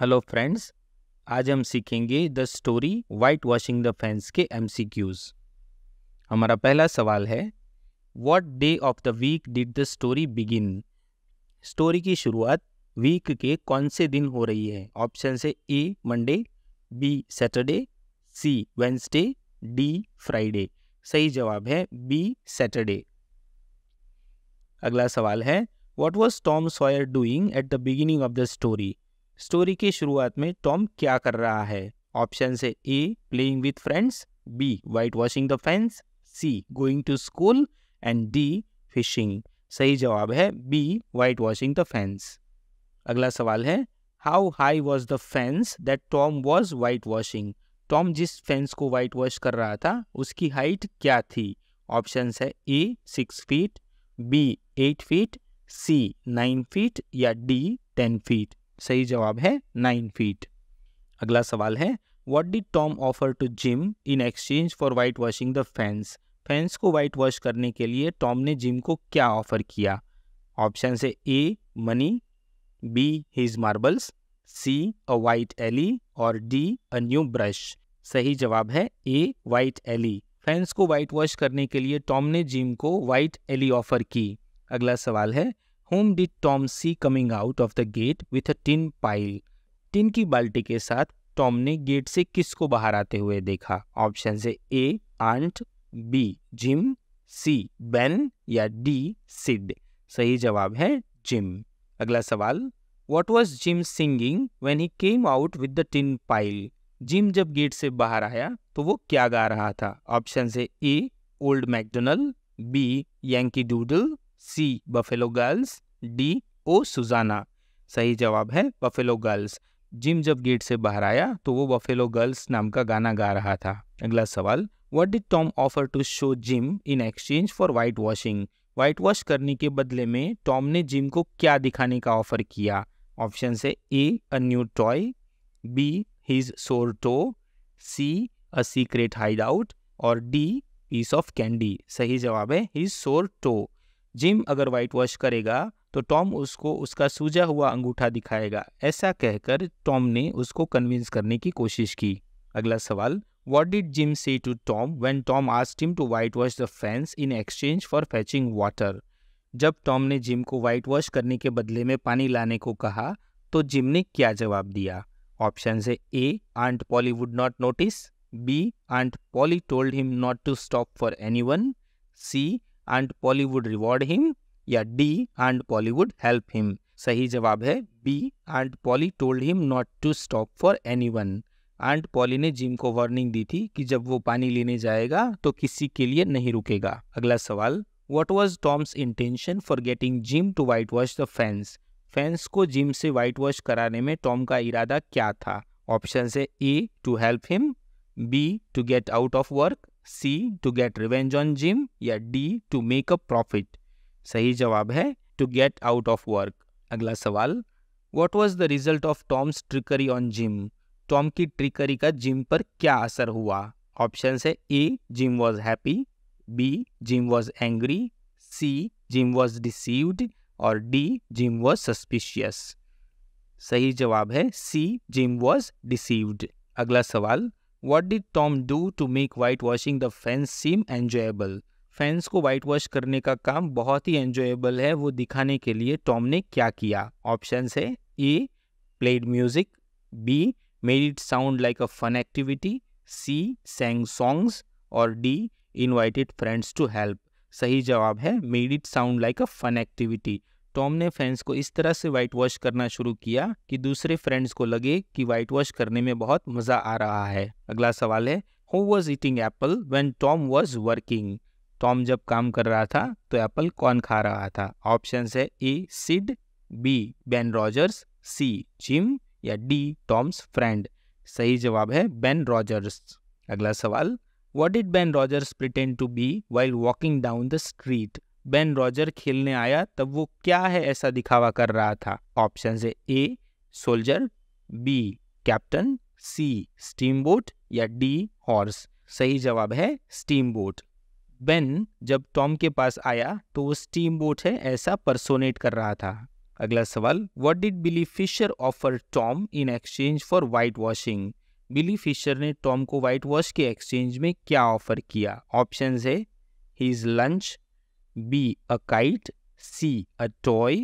Hello friends आज हम सीखेंगे the story white washing the fence के एम हमारा पहला सवाल है what day of the week did the story begin story की शुरुआत वीक के कौन से दिन हो रही है ऑप्शन से A Monday B Saturday C Wednesday D Friday सही जवाब है बी सैटरडे अगला सवाल है what was Tom Sawyer doing at the beginning of the story story की शुरुआत में टॉम क्या कर रहा है ऑप्शन से A playing with friends B white washing the fence C going to school and D fishing सही जवाब है B white washing the fence अगला सवाल है how high was the fence that Tom was white whitewashing Tom जिस fence को white wash कर रहा था उसकी हाइट क्या थी ऑप्शन है A six feet B eight feet C nine feet या डी टेन फीट सही जवाब है नाइन फीट अगला सवाल है what did Tom offer to Jim in exchange for white washing the fence fence को वाइट वॉश करने के लिए टॉम ने जिम को क्या ऑफर किया ऑप्शन है A money B his marbles C a white alley और डी अ न्यू ब्रश सही जवाब है ए वाइट एली फैंस को वाइट वॉश करने के लिए टॉम ने जिम को वाइट एली ऑफर की अगला सवाल है whom did Tom see coming out of the gate with a tin pail tin की बाल्टी के साथ टॉम ने गेट से किसको बाहर आते हुए देखा ऑप्शन से A aunt B Jim C Ben या डी सिड सही जवाब है जिम अगला सवाल what was Jim singing when he came out with the tin pail Jim जब गेट से बाहर आया तो वो क्या गा रहा था ऑप्शन से A Old MacDonald B Yankee Doodle C Buffalo girls D O Susanna सही जवाब है बफेलो गर्ल्स जिम जब गेट से बाहर आया तो वो बफेलो गर्ल्स नाम का गाना गा रहा था अगला सवाल what did Tom offer to show Jim in exchange for whitewashing whitewash करने के बदले में टॉम ने जिम को क्या दिखाने का ऑफर किया ऑप्शन है A a new toy B his sore toe C a secret hideout और डी पीस ऑफ कैंडी सही जवाब है हिज सोर टो जिम अगर वाइट वॉश करेगा तो टॉम उसको उसका सूजा हुआ अंगूठा दिखाएगा ऐसा कहकर टॉम ने उसको कन्विंस करने की कोशिश की अगला सवाल what did Jim say to Tom when Tom asked him to white wash the fence in exchange for fetching water जब टॉम ने जिम को वाइट वॉश करने के बदले में पानी लाने को कहा तो जिम ने क्या जवाब दिया ऑप्शन है A aunt Polly would not notice B aunt Polly told him not to stop for anyone C aunt Polly would reward him या D aunt Polly would help him सही जवाब है B aunt Polly told him not to stop for anyone aunt Polly ने Jim को warning दी थी कि जब वो पानी लेने जाएगा तो किसी के लिए नहीं रुकेगा अगला सवाल what was Tom's intention for getting Jim to white wash the fence fence को जिम से वाइट वॉश कराने में टॉम का इरादा क्या था ऑप्शन है A to help him B to get out of work C to get revenge on Jim या D to make a profit सही जवाब है to get out of work अगला सवाल what was the result of Tom's trickery on Jim Tom की trickery का Jim पर क्या असर हुआ ऑप्शन है A Jim was happy B Jim was angry C Jim was deceived और डी जिम वॉज सस्पिशियस सही जवाब है सी जिम वॉज डिसीव्ड अगला सवाल did Tom do to make white washing the fence seem enjoyable? Fence को white wash करने का काम बहुत ही एंजॉयबल है वो दिखाने के लिए टॉम ने क्या किया ऑप्शन है A played music B made it sound like a fun activity C sang songs और D invited friends to help सही जवाब है made it sound like a fun activity Tom ने फ्रेंड्स को इस तरह से वाइट वॉश करना शुरू किया कि दूसरे फ्रेंड्स को लगे कि वाइट वॉश करने में बहुत मज़ा आ रहा है अगला सवाल है who was eating apple when Tom was working Tom जब काम कर रहा था तो एप्पल कौन खा रहा था ऑप्शन है A Sid B Ben Rogers C Jim या डी टॉम्स फ्रेंड सही जवाब है बेन रॉजर्स अगला सवाल what did Ben Rogers pretend to be while walking down the street Ben Roger खेलने आया तब वो क्या है ऐसा दिखावा कर रहा था ऑप्शन है A soldier B captain C steam boat या डी हॉर्स सही जवाब है स्टीम बोट बेन जब टॉम के पास आया तो वो स्टीम बोट है ऐसा परसोनेट कर रहा था अगला सवाल what did Billy Fisher offer Tom in exchange for white washing Billy Fisher ने टॉम को व्हाइट वॉश के एक्सचेंज में क्या ऑफर किया ऑप्शन है his lunch B a kite C a toy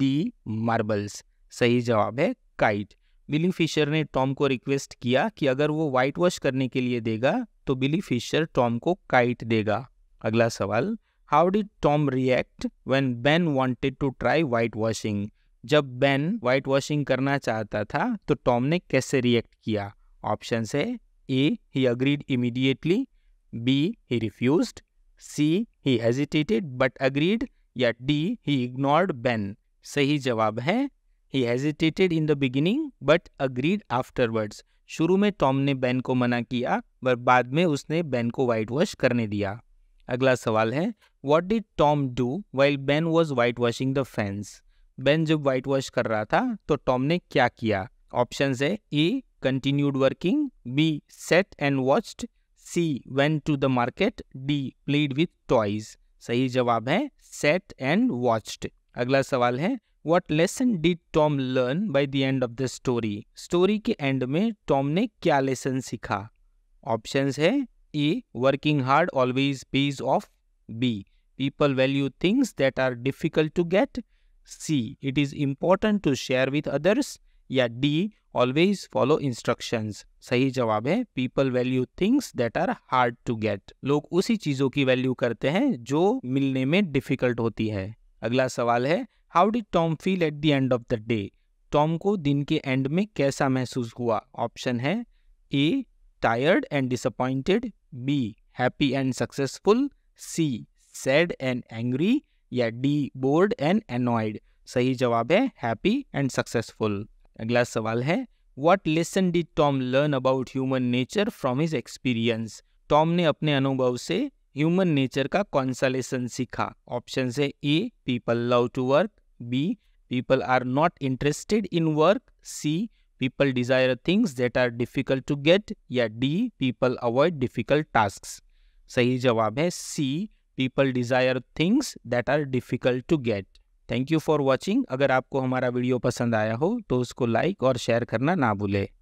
D marbles सही जवाब है काइट बिली फिशर ने टॉम को रिक्वेस्ट किया कि अगर वो वाइट वॉश करने के लिए देगा तो बिली फिशर टॉम को काइट देगा अगला सवाल how did Tom react when Ben wanted to try white washing जब बेन वाइट वॉशिंग करना चाहता था तो टॉम ने कैसे रिएक्ट किया ऑप्शन है A he agreed immediately B he refuse C he hesitated but agreed या डी ही इग्नोर्ड बेन सही जवाब है he hesitated in the beginning but agreed afterwards शुरू में टॉम ने बेन को मना किया पर बाद में उसने बैन को वाइट वॉश करने दिया अगला सवाल है what did Tom do while Ben was white washing the fence Ben जब वाइट वॉश कर रहा था तो टॉम ने क्या किया ऑप्शन है A continued working B sat and watched C went to the market D played with toys सही जवाब है सेट एंड वॉचड अगला सवाल है what lesson did Tom learn by the end of the story story के end में Tom ने क्या लेसन सीखा ऑप्शन है A working hard always pays off B people value things that are difficult to get C it is important to share with others या D always follow instructions सही जवाब है people value things that are hard to get लोग उसी चीजों की value करते हैं जो मिलने में डिफिकल्ट होती है अगला सवाल है how did Tom feel at the end of the day Tom को दिन के एंड में कैसा महसूस हुआ ऑप्शन है A tired and disappointed B happy and successful C sad and angry या डी बोर्ड एंड एनॉयड सही जवाब है हैप्पी एंड सक्सेसफुल अगला सवाल है what lesson did Tom learn about human nature from his experience Tom ने अपने अनुभव से ह्यूमन नेचर का कौन सा लेसन सीखा ऑप्शन है A people love to work B people are not interested in work C people desire things that are difficult to get या D people avoid difficult task सही जवाब है C people desire things that are difficult to get thank you for watching अगर आपको हमारा video पसंद आया हो तो उसको लाइक और शेयर करना ना भूलें